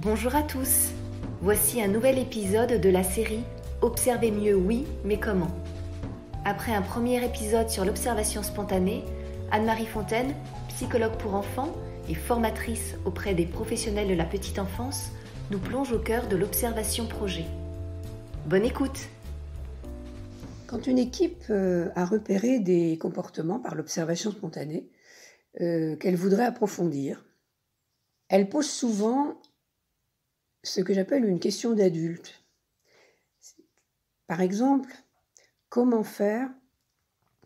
Bonjour à tous. Voici un nouvel épisode de la série Observez mieux, oui, mais comment Après un premier épisode sur l'observation spontanée, Anne-Marie Fontaine, psychologue pour enfants et formatrice auprès des professionnels de la petite enfance, nous plonge au cœur de l'observation projet. Bonne écoute Quand une équipe euh, a repéré des comportements par l'observation spontanée euh, qu'elle voudrait approfondir, elle pose souvent ce que j'appelle une question d'adulte. Par exemple, comment faire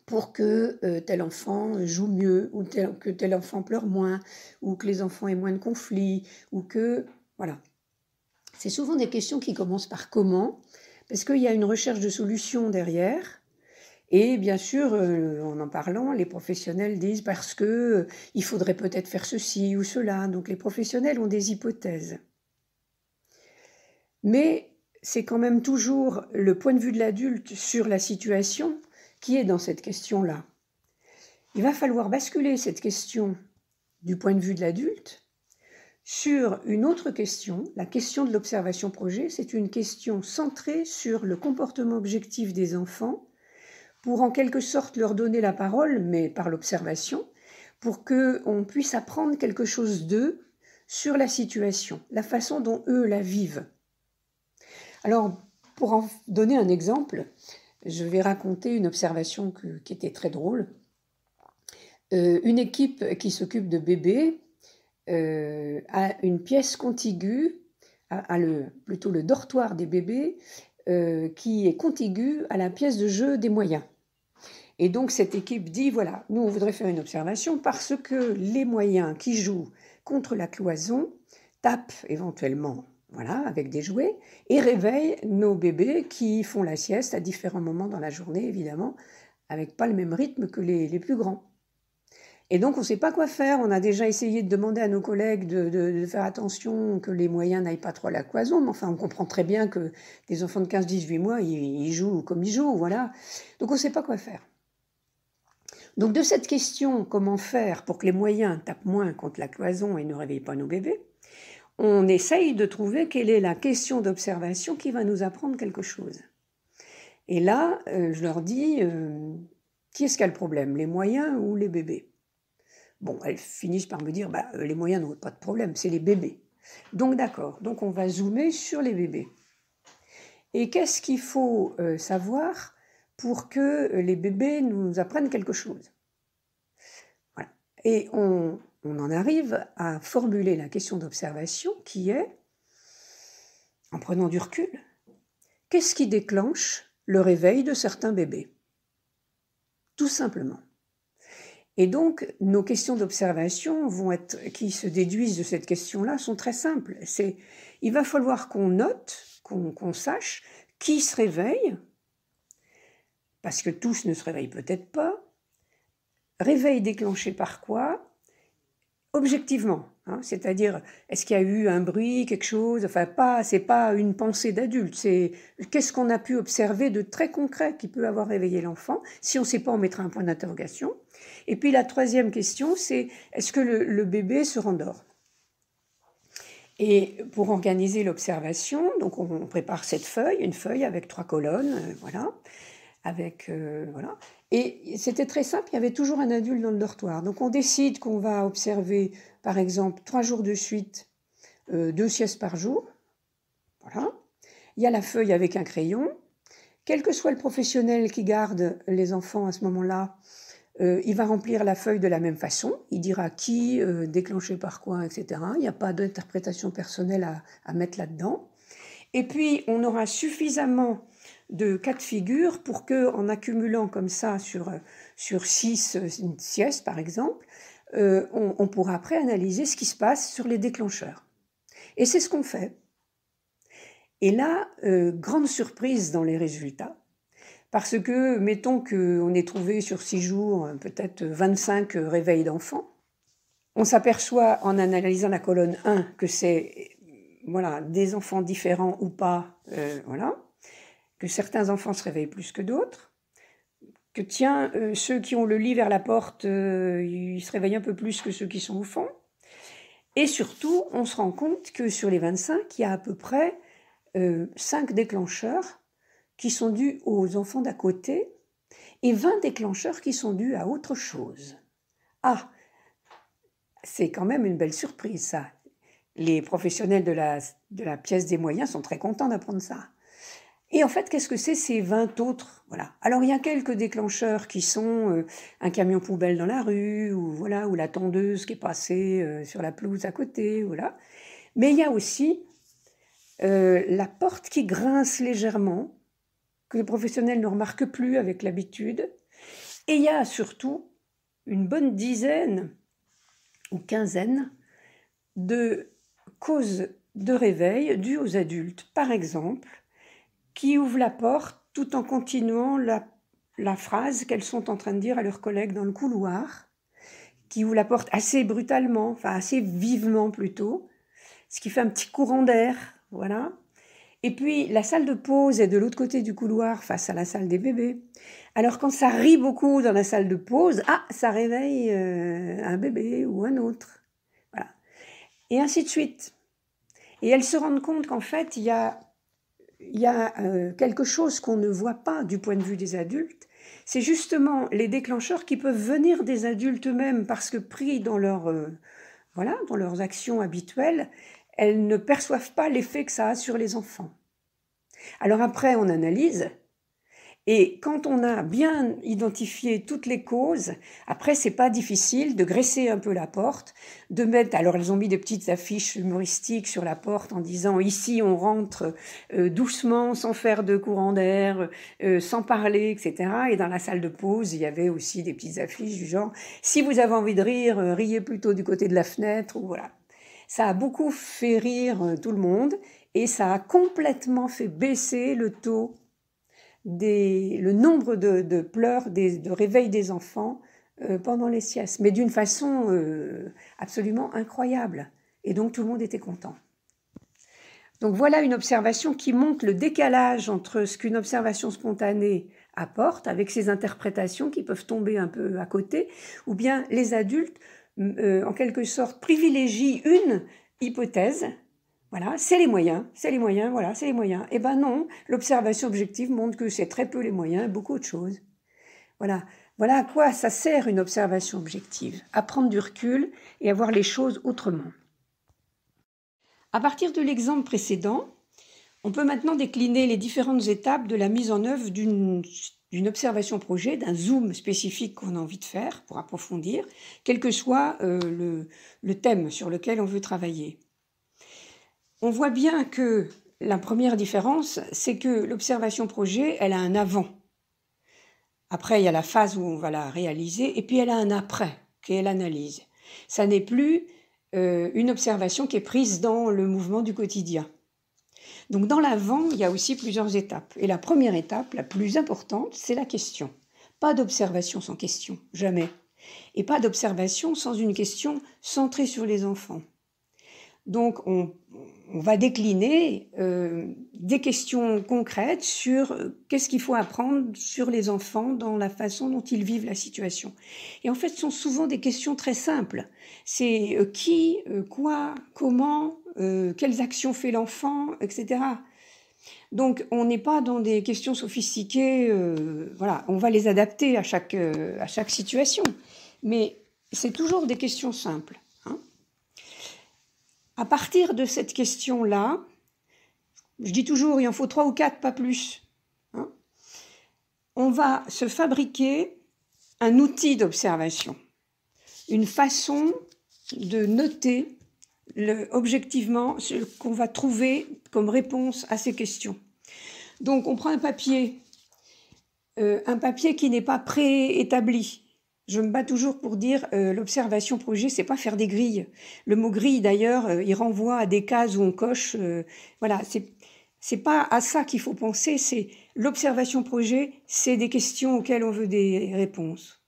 pour que euh, tel enfant joue mieux, ou que tel enfant pleure moins, ou que les enfants aient moins de conflits, ou que... Voilà. C'est souvent des questions qui commencent par comment, parce qu'il y a une recherche de solutions derrière, et bien sûr, euh, en en parlant, les professionnels disent parce que euh, il faudrait peut-être faire ceci ou cela. Donc les professionnels ont des hypothèses mais c'est quand même toujours le point de vue de l'adulte sur la situation qui est dans cette question-là. Il va falloir basculer cette question du point de vue de l'adulte sur une autre question. La question de l'observation projet, c'est une question centrée sur le comportement objectif des enfants pour en quelque sorte leur donner la parole, mais par l'observation, pour qu'on puisse apprendre quelque chose d'eux sur la situation, la façon dont eux la vivent. Alors, pour en donner un exemple, je vais raconter une observation qui était très drôle. Euh, une équipe qui s'occupe de bébés euh, a une pièce contiguë, plutôt le dortoir des bébés, euh, qui est contiguë à la pièce de jeu des moyens. Et donc cette équipe dit, voilà, nous on voudrait faire une observation parce que les moyens qui jouent contre la cloison tapent éventuellement voilà, avec des jouets, et réveille nos bébés qui font la sieste à différents moments dans la journée, évidemment, avec pas le même rythme que les, plus grands. Et donc, on ne sait pas quoi faire. On a déjà essayé de demander à nos collègues de, faire attention que les moyens n'aillent pas trop à la cloison. Mais enfin, on comprend très bien que des enfants de 15-18 mois, ils, jouent comme ils jouent, voilà. Donc, on ne sait pas quoi faire. Donc, de cette question, comment faire pour que les moyens tapent moins contre la cloison et ne réveillent pas nos bébés, on essaye de trouver quelle est la question d'observation qui va nous apprendre quelque chose. Et là, euh, je leur dis, euh, qui est-ce qui a le problème, les moyens ou les bébés Bon, elles finissent par me dire, bah, euh, les moyens n'ont pas de problème, c'est les bébés. Donc d'accord, donc on va zoomer sur les bébés. Et qu'est-ce qu'il faut savoir pour que les bébés nous apprennent quelque chose voilà. Et on, on en arrive à formuler la question d'observation qui est, en prenant du recul, qu'est-ce qui déclenche le réveil de certains bébés Tout simplement. Et donc, nos questions d'observation vont être, qui se déduisent de cette question-là sont très simples. C'est, il va falloir qu'on note, qu'on sache qui se réveille, parce que tous ne se réveillent peut-être pas. Réveil déclenché par quoi objectivement. Hein. C'est-à-dire, est-ce qu'il y a eu un bruit, quelque chose Enfin, pas, c'est pas une pensée d'adulte. C'est qu'est-ce qu'on a pu observer de très concret qui peut avoir réveillé l'enfant Si on ne sait pas, on mettra un point d'interrogation. Et puis la troisième question, c'est est-ce que le, bébé se rendort et pour organiser l'observation, donc on prépare cette feuille, une feuille avec trois colonnes, euh, voilà, avec euh, voilà. Et c'était très simple, il y avait toujours un adulte dans le dortoir. Donc on décide qu'on va observer, par exemple, trois jours de suite, euh, deux siestes par jour. Voilà. Il y a la feuille avec un crayon. Quel que soit le professionnel qui garde les enfants à ce moment-là, euh, il va remplir la feuille de la même façon. Il dira qui, euh, déclenché par quoi, etc. Il n'y a pas d'interprétation personnelle à mettre là-dedans. Et puis, on aura suffisamment de cas de figure pour que, en accumulant comme ça sur, sur six siestes, par exemple, euh, on, pourra après analyser ce qui se passe sur les déclencheurs. Et c'est ce qu'on fait. Et là, euh, grande surprise dans les résultats, parce que, mettons qu'on ait trouvé sur six jours euh, peut-être 25 réveils d'enfants, on s'aperçoit en analysant la colonne 1 que c'est voilà, des enfants différents ou pas, voilà que certains enfants se réveillent plus que d'autres, que tiens, euh, ceux qui ont le lit vers la porte, euh, ils se réveillent un peu plus que ceux qui sont au fond. Et surtout, on se rend compte que sur les 25, il y a à peu près euh, 5 déclencheurs qui sont dus aux enfants d'à côté et 20 déclencheurs qui sont dus à autre chose. Ah, c'est quand même une belle surprise ça. Les professionnels de la, de la pièce des moyens sont très contents d'apprendre ça. Et en fait, qu'est-ce que c'est ces 20 autres Voilà. Alors, il y a quelques déclencheurs qui sont euh, un camion poubelle dans la rue, ou voilà, ou la tendeuse qui est passée euh, sur la pelouse à côté, voilà. Mais il y a aussi euh, la porte qui grince légèrement, que les professionnels ne remarque plus avec l'habitude. Et il y a surtout une bonne dizaine ou quinzaine de causes de réveil dues aux adultes. Par exemple, qui ouvre la porte tout en continuant la, phrase qu'elles sont en train de dire à leurs collègues dans le couloir, qui ouvre la porte assez brutalement, enfin assez vivement plutôt, ce qui fait un petit courant d'air, voilà. Et puis la salle de pause est de l'autre côté du couloir face à la salle des bébés. Alors quand ça rit beaucoup dans la salle de pause, ah, ça réveille euh, un bébé ou un autre. Voilà. Et ainsi de suite. Et elles se rendent compte qu'en fait, il y a il y a euh, quelque chose qu'on ne voit pas du point de vue des adultes, c'est justement les déclencheurs qui peuvent venir des adultes eux-mêmes parce que pris dans euh, voilà, dans leurs actions habituelles, elles ne perçoivent pas l'effet que ça a sur les enfants. Alors après, on analyse et quand on a bien identifié toutes les causes, après, c'est pas difficile de graisser un peu la porte, de mettre. Alors, elles ont mis des petites affiches humoristiques sur la porte en disant ici, on rentre euh, doucement, sans faire de courant d'air, euh, sans parler, etc. Et dans la salle de pause, il y avait aussi des petites affiches du genre si vous avez envie de rire, euh, riez plutôt du côté de la fenêtre, ou voilà. Ça a beaucoup fait rire tout le monde et ça a complètement fait baisser le taux le nombre de, pleurs, de réveils des enfants euh, pendant les siestes, mais d'une façon euh, absolument incroyable. Et donc tout le monde était content. Donc voilà une observation qui montre le décalage entre ce qu'une observation spontanée apporte, avec ses interprétations qui peuvent tomber un peu à côté, ou bien les adultes, euh, en quelque sorte, privilégient une hypothèse voilà, c'est les moyens, c'est les moyens, voilà, c'est les moyens. Eh ben non, l'observation objective montre que c'est très peu les moyens, beaucoup de choses. Voilà, voilà à quoi ça sert une observation objective, à prendre du recul et à voir les choses autrement. À partir de l'exemple précédent, on peut maintenant décliner les différentes étapes de la mise en œuvre d'une observation projet, d'un zoom spécifique qu'on a envie de faire pour approfondir, quel que soit euh, le thème sur lequel on veut travailler. On voit bien que la première différence, c'est que l'observation projet, elle a un avant. Après, il y a la phase où on va la réaliser, et puis elle a un après, qui analyse. l'analyse. Ça n'est plus euh, une observation qui est prise dans le mouvement du quotidien. Donc dans l'avant, il y a aussi plusieurs étapes. Et la première étape, la plus importante, c'est la question. Pas d'observation sans question, jamais. Et pas d'observation sans une question centrée sur les enfants. Donc on, on va décliner euh, des questions concrètes sur euh, qu'est-ce qu'il faut apprendre sur les enfants dans la façon dont ils vivent la situation. Et en fait, ce sont souvent des questions très simples. C'est euh, qui, quoi, comment, quelles actions fait l'enfant, etc. Donc, on n'est pas dans des questions sophistiquées. voilà, on va les adapter à chaque, à chaque situation. Mais c'est toujours des questions simples à partir de cette question-là, je dis toujours, il en faut trois ou quatre, pas plus. Hein, on va se fabriquer un outil d'observation, une façon de noter objectivement ce qu'on va trouver comme réponse à ces questions. Donc on prend un papier, euh, un papier qui n'est pas préétabli, je me bats toujours pour dire euh, l'observation projet, c'est pas faire des grilles. Le mot grille d'ailleurs, euh, il renvoie à des cases où on coche. Euh, voilà, c'est c'est pas à ça qu'il faut penser. C'est l'observation projet, c'est des questions auxquelles on veut des réponses.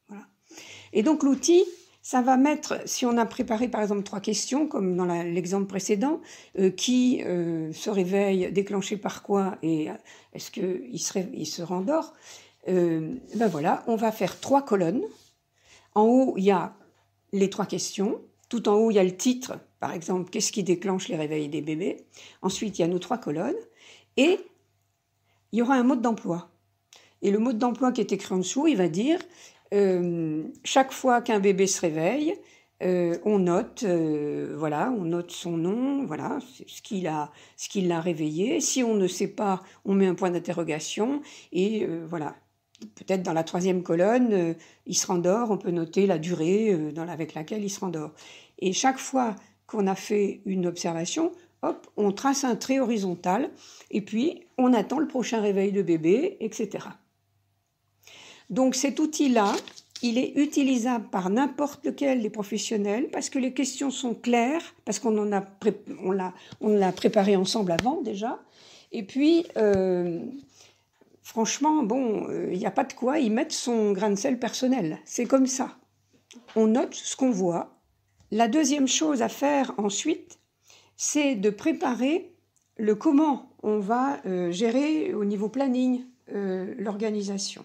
Et donc l'outil, ça va mettre, si on a préparé par exemple trois questions, comme dans l'exemple précédent, qui se réveille, déclenché par quoi et est-ce qu'il se, il se rendort, ben voilà, on va faire trois colonnes. En haut, il y a les trois questions. Tout en haut, il y a le titre, par exemple, qu'est-ce qui déclenche les réveils des bébés. Ensuite, il y a nos trois colonnes. Et il y aura un mode d'emploi. Et le mode d'emploi qui est écrit en dessous, il va dire, euh, chaque fois qu'un bébé se réveille, euh, on note, euh, voilà, on note son nom, voilà, ce qu'il a, ce réveillé. Si on ne sait pas, on met un point d'interrogation et voilà peut-être dans la troisième colonne, euh, il se rendort, on peut noter la durée euh, dans, avec laquelle il se rendort. Et chaque fois qu'on a fait une observation, hop, on trace un trait horizontal et puis on attend le prochain réveil de bébé, etc. Donc cet outil-là, il est utilisable par n'importe lequel des professionnels parce que les questions sont claires, parce qu'on en a on l'a préparé ensemble avant déjà. Et puis, euh, franchement, bon, il euh, n'y a pas de quoi y mettre son grain de sel personnel. C'est comme ça. On note ce qu'on voit. La deuxième chose à faire ensuite, c'est de préparer le comment on va euh, gérer au niveau planning euh, l'organisation.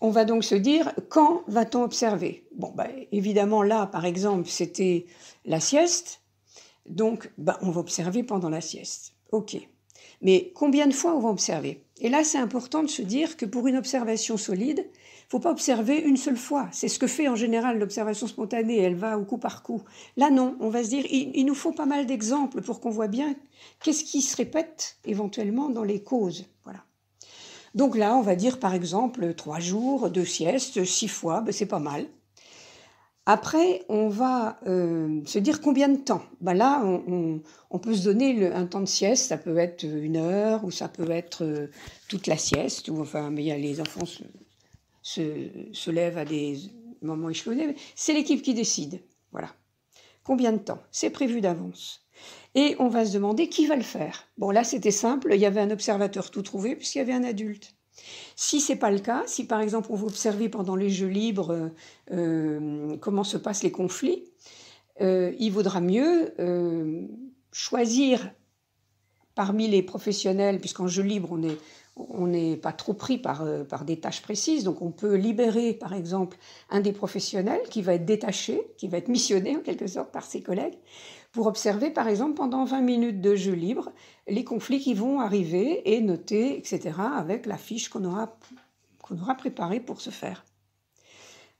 On va donc se dire quand va-t-on observer Bon, ben, évidemment, là, par exemple, c'était la sieste. Donc, ben, on va observer pendant la sieste. OK. Mais combien de fois on va observer et là, c'est important de se dire que pour une observation solide, il faut pas observer une seule fois. C'est ce que fait en général l'observation spontanée, elle va au coup par coup. Là, non, on va se dire, il, nous faut pas mal d'exemples pour qu'on voit bien qu'est-ce qui se répète éventuellement dans les causes. Voilà. Donc là, on va dire par exemple trois jours deux siestes, six fois, ben, c'est pas mal. Après, on va euh, se dire combien de temps. Ben là, on, peut se donner un temps de sieste. Ça peut être euh, une heure ou ça peut être euh, toute la sieste. Ou, enfin, mais les enfants se, se, lèvent à des moments échelonnés. C'est l'équipe qui décide. Voilà. Combien de temps C'est prévu d'avance. Et on va se demander qui va le faire. Bon, là, c'était simple. Il y avait un observateur tout trouvé puisqu'il y avait un adulte. Si ce n'est pas le cas, si par exemple on veut observer pendant les jeux libres euh, euh, comment se passent les conflits, euh, il vaudra mieux choisir parmi les professionnels, puisqu'en jeu libre on on n'est pas trop pris par, par, des tâches précises. Donc on peut libérer, par exemple, un des professionnels qui va être détaché, qui va être missionné en quelque sorte par ses collègues, pour observer par exemple pendant 20 minutes de jeu libre les conflits qui vont arriver et noter, etc., avec la fiche qu'on aura, qu'on aura préparée pour ce faire.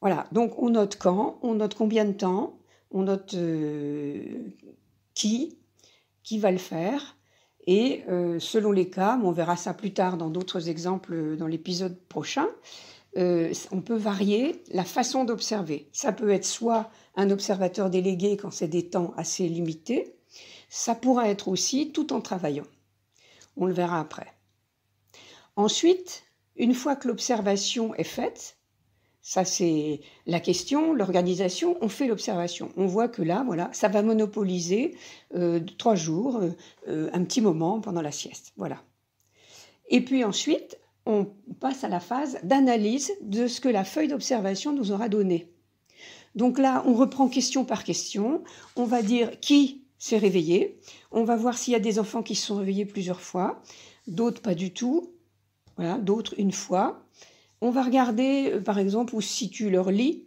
Voilà, donc on note quand, on note combien de temps, on note euh, qui, qui va le faire, et euh, selon les cas, on verra ça plus tard dans d'autres exemples euh, dans l'épisode prochain, euh, on peut varier la façon d'observer. Ça peut être soit un observateur délégué quand c'est des temps assez limités, ça pourra être aussi tout en travaillant. On le verra après. Ensuite, une fois que l'observation est faite, ça c'est la question, l'organisation, on fait l'observation. On voit que là, voilà, ça va monopoliser euh, trois jours, euh, un petit moment pendant la sieste. Voilà. Et puis ensuite, on passe à la phase d'analyse de ce que la feuille d'observation nous aura donné. Donc là, on reprend question par question. On va dire qui s'est réveillé. On va voir s'il y a des enfants qui se sont réveillés plusieurs fois, d'autres pas du tout, d'autres une fois. On va regarder, euh, par exemple, où se situe leur lit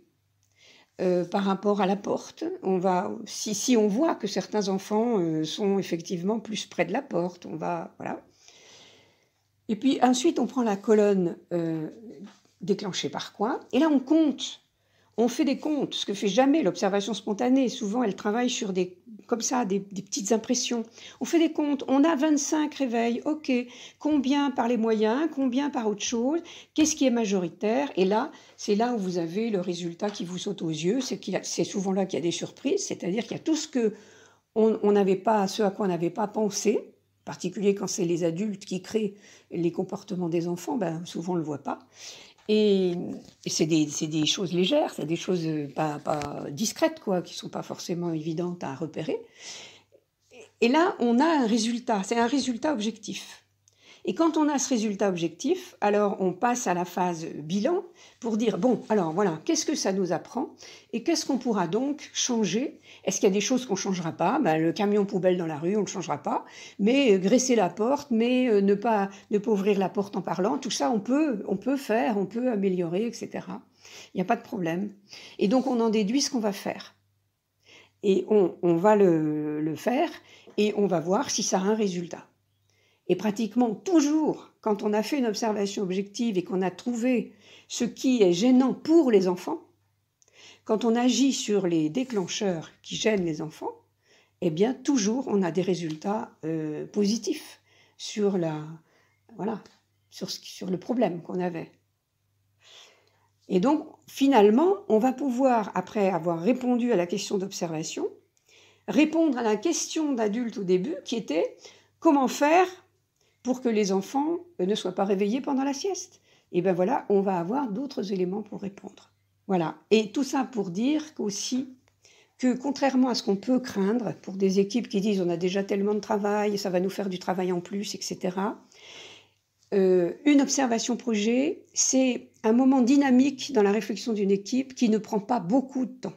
euh, par rapport à la porte. On va, si, si on voit que certains enfants euh, sont effectivement plus près de la porte, on va, voilà. Et puis ensuite, on prend la colonne euh, déclenchée par quoi et là, on compte. On fait des comptes, ce que fait jamais l'observation spontanée. Souvent, elle travaille sur des, comme ça, des, petites impressions. On fait des comptes. On a 25 réveils. OK. Combien par les moyens Combien par autre chose Qu'est-ce qui est majoritaire Et là, c'est là où vous avez le résultat qui vous saute aux yeux. C'est, c'est souvent là qu'il y a des surprises. C'est-à-dire qu'il y a tout ce que on n'avait pas, ce à quoi on n'avait pas pensé particulier quand c'est les adultes qui créent les comportements des enfants, ben, souvent on ne le voit pas. Et, c'est des, choses légères, c'est des choses euh, pas, discrètes, quoi, qui ne sont pas forcément évidentes à repérer. Et là, on a un résultat, c'est un résultat objectif. Et quand on a ce résultat objectif, alors on passe à la phase bilan pour dire, bon, alors voilà, qu'est-ce que ça nous apprend et qu'est-ce qu'on pourra donc changer Est-ce qu'il y a des choses qu'on ne changera pas ben, Le camion poubelle dans la rue, on ne le changera pas, mais euh, graisser la porte, mais euh, ne pas, ne pas ouvrir la porte en parlant, tout ça, on peut, on peut faire, on peut améliorer, etc. Il n'y a pas de problème. Et donc on en déduit ce qu'on va faire. Et on, on va le, le faire et on va voir si ça a un résultat. Et pratiquement toujours, quand on a fait une observation objective et qu'on a trouvé ce qui est gênant pour les enfants, quand on agit sur les déclencheurs qui gênent les enfants, eh bien toujours on a des résultats euh, positifs sur la voilà sur le problème qu'on avait. Et donc finalement, on va pouvoir après avoir répondu à la question d'observation, répondre à la question d'adulte au début qui était comment faire pour que les enfants euh, ne soient pas réveillés pendant la sieste. Et bien voilà, on va avoir d'autres éléments pour répondre. Voilà. Et tout ça pour dire aussi que contrairement à ce qu'on peut craindre pour des équipes qui disent on a déjà tellement de travail, ça va nous faire du travail en plus, etc., euh, une observation projet, c'est un moment dynamique dans la réflexion d'une équipe qui ne prend pas beaucoup de temps.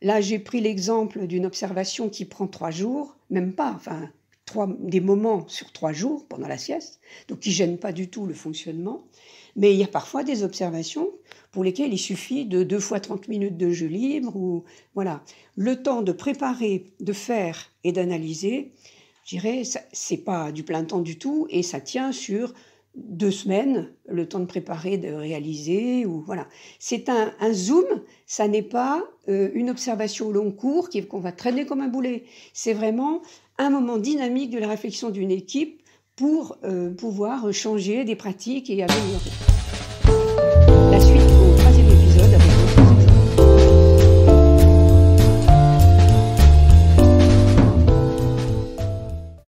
Là, j'ai pris l'exemple d'une observation qui prend trois jours, même pas, enfin des moments sur trois jours pendant la sieste, donc qui ne gênent pas du tout le fonctionnement. Mais il y a parfois des observations pour lesquelles il suffit de deux fois 30 minutes de jeu libre ou voilà. Le temps de préparer, de faire et d'analyser, je dirais, c'est pas du plein temps du tout et ça tient sur deux semaines, le temps de préparer, de réaliser, ou voilà. C'est un, zoom, ça n'est pas euh, une observation au long cours qu'on va traîner comme un boulet. C'est vraiment un moment dynamique de la réflexion d'une équipe pour euh, pouvoir changer des pratiques et améliorer.